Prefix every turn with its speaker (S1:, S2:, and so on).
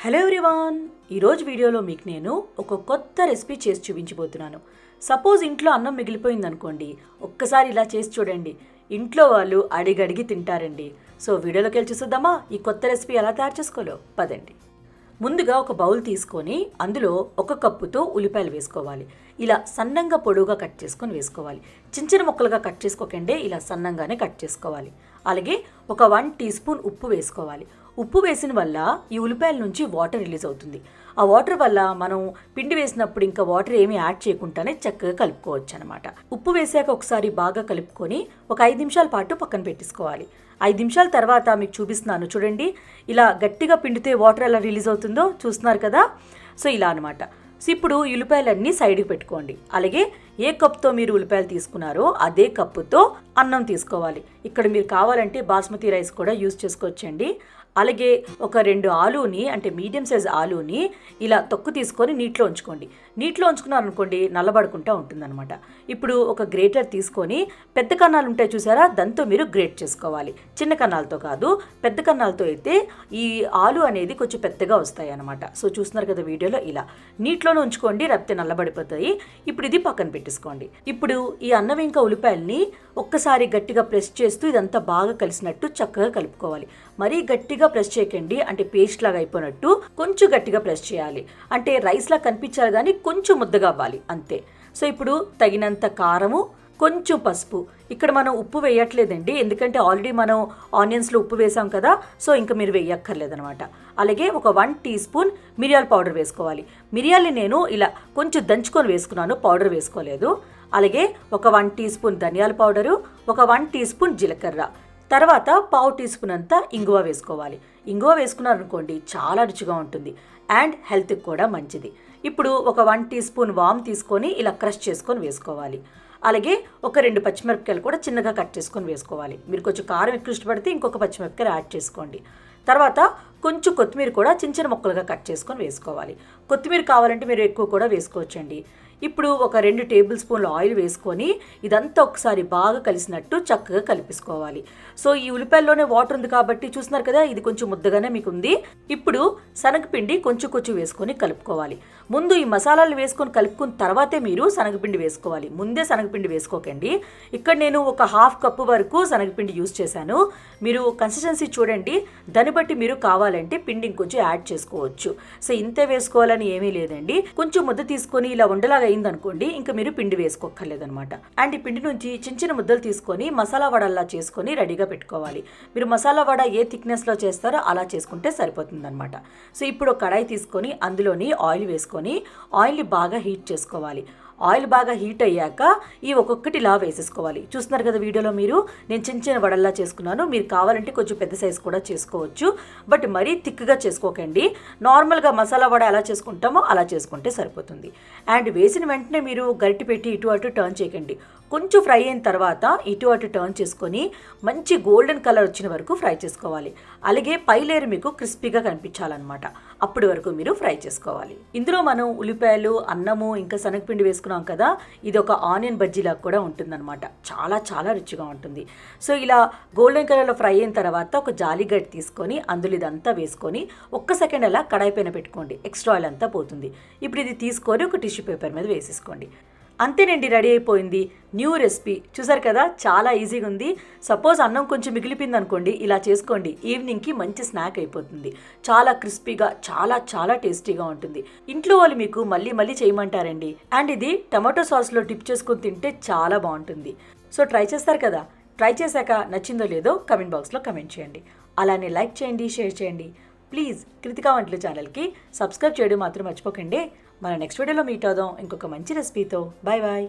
S1: hello everyone ఈరోజు వీడియోలో మీకు నేను ఒక కొత్త రెసిపీ చేసి చూపించబోతున్నాను సపోజ్ ఇంట్లో అన్నం మిగిలిపోయింది అనుకోండి ఒక్కసారి ఇలా చేసి చూడండి ఇంట్లో వాళ్ళు అడిగడిగి తింటారండి సో వీడియోలోకి వెళ్ళి చూసుద్దామా ఈ కొత్త రెసిపీ ఎలా తయారు చేసుకోలో పదండి ముందుగా ఒక బౌల్ తీసుకొని అందులో ఒక కప్పుతో ఉల్లిపాయలు వేసుకోవాలి ఇలా సన్నంగా పొడవుగా కట్ చేసుకొని వేసుకోవాలి చిన్న చిన్న ముక్కలుగా కట్ చేసుకోకండి ఇలా సన్నంగానే కట్ చేసుకోవాలి అలాగే ఒక వన్ టీ స్పూన్ ఉప్పు వేసుకోవాలి ఉప్పు వేసిన వల్ల ఈ ఉల్లిపాయల నుంచి వాటర్ రిలీజ్ అవుతుంది ఆ వాటర్ వల్ల మనం పిండి వేసినప్పుడు ఇంకా వాటర్ ఏమీ యాడ్ చేయకుండానే చక్కగా కలుపుకోవచ్చు అనమాట ఉప్పు వేసాక ఒకసారి బాగా కలుపుకొని ఒక ఐదు నిమిషాల పాటు పక్కన పెట్టేసుకోవాలి ఐదు నిమిషాల తర్వాత మీకు చూపిస్తున్నాను చూడండి ఇలా గట్టిగా పిండితే వాటర్ ఎలా రిలీజ్ అవుతుందో చూస్తున్నారు కదా సో ఇలా అనమాట సో ఇప్పుడు ఉల్లిపాయలన్నీ సైడ్కి పెట్టుకోండి అలాగే ఏ కప్తో మీరు ఉల్లిపాయలు తీసుకున్నారో అదే కప్పుతో అన్నం తీసుకోవాలి ఇక్కడ మీరు కావాలంటే బాస్మతి రైస్ కూడా యూజ్ చేసుకోవచ్చండి అలాగే ఒక రెండు ఆలూని అంటే మీడియం సైజ్ ఆలూని ఇలా తొక్కు తీసుకొని నీటిలో ఉంచుకోండి నీటిలో ఉంచుకున్నారనుకోండి నల్లబడుకుంటూ ఉంటుందన్నమాట ఇప్పుడు ఒక గ్రేటర్ తీసుకొని పెద్ద కన్నాలు ఉంటాయి చూసారా దాంతో మీరు గ్రేట్ చేసుకోవాలి చిన్న కన్నాలతో కాదు పెద్ద కన్నాలతో అయితే ఈ ఆలు అనేది కొంచెం పెద్దగా వస్తాయి అనమాట సో చూస్తున్నారు కదా వీడియోలో ఇలా నీటిలోనే ఉంచుకోండి రప్తే నల్లబడిపోతాయి ఇప్పుడు ఇది పక్కన పెట్టి పెట్టేసుకోండి ఇప్పుడు ఈ అన్నం ఇంకా ఉల్లిపాయల్ని ఒక్కసారి గట్టిగా ప్రెస్ చేస్తూ ఇదంతా బాగా కలిసినట్టు చక్కగా కలుపుకోవాలి మరీ గట్టిగా ప్రెస్ చేయకండి అంటే పేస్ట్ లాగా అయిపోయినట్టు కొంచెం గట్టిగా ప్రెస్ చేయాలి అంటే రైస్లా కనిపించాలి కానీ కొంచెం ముద్దగా అవ్వాలి అంతే సో ఇప్పుడు తగినంత కారము కొంచెం పసుపు ఇక్కడ మనం ఉప్పు వేయట్లేదండి ఎందుకంటే ఆల్రెడీ మనం ఆనియన్స్లో ఉప్పు వేసాం కదా సో ఇంకా మీరు వేయక్కర్లేదనమాట అలాగే ఒక వన్ టీ స్పూన్ మిరియాల పౌడర్ వేసుకోవాలి మిరియాలని నేను ఇలా కొంచెం దంచుకొని వేసుకున్నాను పౌడర్ వేసుకోలేదు అలాగే ఒక వన్ టీ స్పూన్ ధనియాల పౌడరు ఒక వన్ టీ స్పూన్ జీలకర్ర తర్వాత పావు టీ స్పూన్ అంతా ఇంగువ వేసుకోవాలి ఇంగువ వేసుకున్నారనుకోండి చాలా రుచిగా ఉంటుంది అండ్ హెల్త్కి కూడా మంచిది ఇప్పుడు ఒక వన్ టీ స్పూన్ వామ్ తీసుకొని ఇలా క్రష్ చేసుకొని వేసుకోవాలి అలాగే ఒక రెండు పచ్చిమిరపకాయలు కూడా చిన్నగా కట్ చేసుకొని వేసుకోవాలి మీరు కొంచెం కారం ఎక్కువ ఇష్టపడితే ఇంకొక పచ్చిమిరపకాయలు యాడ్ చేసుకోండి తర్వాత కొంచెం కొత్తిమీర కూడా చిన్న చిన్న ముక్కలుగా కట్ చేసుకొని వేసుకోవాలి కొత్తిమీర కావాలంటే మీరు ఎక్కువ కూడా వేసుకోవచ్చండి ఇప్పుడు ఒక రెండు టేబుల్ స్పూన్ల ఆయిల్ వేసుకొని ఇదంతా ఒకసారి బాగా కలిసినట్టు చక్కగా కలిపేసుకోవాలి సో ఈ ఉల్లిపాయల్లోనే వాటర్ ఉంది కాబట్టి చూస్తున్నారు కదా ఇది కొంచెం ముద్దగానే మీకు ఉంది ఇప్పుడు శనగపిండి కొంచెం కొంచెం వేసుకొని కలుపుకోవాలి ముందు ఈ మసాలాలు వేసుకొని కలుపుకున్న తర్వాతే మీరు శనగపిండి వేసుకోవాలి ముందే శనగపిండి వేసుకోకండి ఇక్కడ నేను ఒక హాఫ్ కప్పు వరకు శనగపిండి యూజ్ చేశాను మీరు కన్సిస్టెన్సీ చూడండి దాన్ని బట్టి మీరు కావాలంటే పిండి ఇంకొంచెం యాడ్ చేసుకోవచ్చు సో ఇంతే వేసుకోవాలని ఏమీ లేదండి కొంచెం ముద్ద తీసుకొని ఇలా ఉండలాగా అయిందనుకోండి ఇంకా మీరు పిండి వేసుకోక్కర్లేదనమాట అండ్ ఈ పిండి నుంచి చిన్న చిన్న ముద్దలు తీసుకొని మసాలా వడల్లా చేసుకొని రెడీగా పెట్టుకోవాలి మీరు మసాలా వడ ఏ థిక్నెస్లో చేస్తారో అలా చేసుకుంటే సరిపోతుందనమాట సో ఇప్పుడు కడాయి తీసుకొని అందులోని ఆయిల్ వేసుకొని ఆయిల్ని బాగా హీట్ చేసుకోవాలి ఆయిల్ బాగా హీట్ అయ్యాక ఈ ఒక్కొక్కటి ఇలా వేసేసుకోవాలి చూస్తున్నారు కదా వీడియోలో మీరు నేను చిన్న చిన్న వడల్లా చేసుకున్నాను మీరు కావాలంటే కొంచెం పెద్ద సైజు కూడా చేసుకోవచ్చు బట్ మరీ థిక్గా చేసుకోకండి నార్మల్గా మసాలా వడ ఎలా చేసుకుంటామో అలా చేసుకుంటే సరిపోతుంది అండ్ వేసిన వెంటనే మీరు గరిటి పెట్టి ఇటు అటు టర్న్ చేయకండి కొంచెం ఫ్రై అయిన తర్వాత ఇటు అటు టర్న్ చేసుకొని మంచి గోల్డెన్ కలర్ వచ్చిన వరకు ఫ్రై చేసుకోవాలి అలాగే పై మీకు క్రిస్పీగా కనిపించాలన్నమాట అప్పటి వరకు మీరు ఫ్రై చేసుకోవాలి ఇందులో మనం ఉల్లిపాయలు అన్నము ఇంకా శనగపిండి వేసుకున్నాం కదా ఇది ఒక ఆనియన్ బజ్జీలాగా కూడా ఉంటుందన్నమాట చాలా చాలా రుచిగా ఉంటుంది సో ఇలా గోల్డెన్ కలర్లో ఫ్రై అయిన తర్వాత ఒక జాలిగడ్డ తీసుకొని అందులో ఇదంతా వేసుకొని ఒక్క సెకండ్ అలా కడాయి పైన పెట్టుకోండి ఎక్స్ట్రా ఆయిల్ అంతా పోతుంది ఇప్పుడు ఇది తీసుకొని ఒక టిష్యూ పేపర్ మీద వేసేసుకోండి అంతేనండి రెడీ అయిపోయింది న్యూ రెసిపీ చూసారు కదా చాలా ఈజీగా ఉంది సపోజ్ అన్నం కొంచెం మిగిలిపోయింది అనుకోండి ఇలా చేసుకోండి ఈవినింగ్కి మంచి స్నాక్ అయిపోతుంది చాలా క్రిస్పీగా చాలా చాలా టేస్టీగా ఉంటుంది ఇంట్లో వాళ్ళు మీకు మళ్ళీ మళ్ళీ చేయమంటారండి అండ్ ఇది టమాటో సాస్లో డిప్ చేసుకుని తింటే చాలా బాగుంటుంది సో ట్రై చేస్తారు కదా ట్రై చేశాక నచ్చిందో లేదో కమెంట్ బాక్స్లో కమెంట్ చేయండి అలానే లైక్ చేయండి షేర్ చేయండి ప్లీజ్ కృతికా వంటల ఛానల్కి సబ్స్క్రైబ్ చేయడం మాత్రం మర్చిపోకండి మన నెక్స్ట్ వీడియోలో మీట్ అవుదాం ఇంకొక మంచి రెసిపీతో బాయ్ బాయ్